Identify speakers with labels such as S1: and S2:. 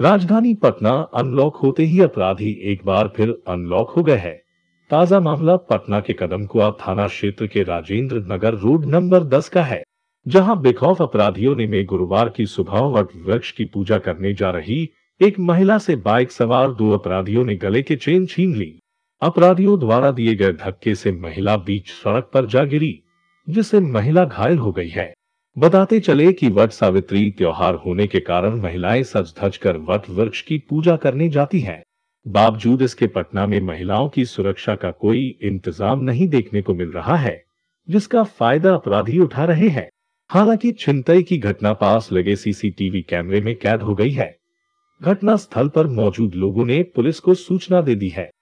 S1: राजधानी पटना अनलॉक होते ही अपराधी एक बार फिर अनलॉक हो गए हैं ताजा मामला पटना के कदम कुआ थाना क्षेत्र के राजेंद्र नगर रोड नंबर 10 का है जहां बेखौफ अपराधियों ने में गुरुवार की सुबह वट वृक्ष की पूजा करने जा रही एक महिला से बाइक सवार दो अपराधियों ने गले के चेन छीन ली अपराधियों द्वारा दिए गए धक्के से महिला बीच सड़क पर जा गिरी जिससे महिला घायल हो गई है बताते चले कि वट सावित्री त्योहार होने के कारण महिलाएं सज धज कर वट वृक्ष की पूजा करने जाती हैं। बावजूद इसके पटना में महिलाओं की सुरक्षा का कोई इंतजाम नहीं देखने को मिल रहा है जिसका फायदा अपराधी उठा रहे हैं हालांकि छिंतई की घटना पास लगे सीसीटीवी कैमरे में कैद हो गई है घटना स्थल पर मौजूद लोगों ने पुलिस को सूचना दे दी है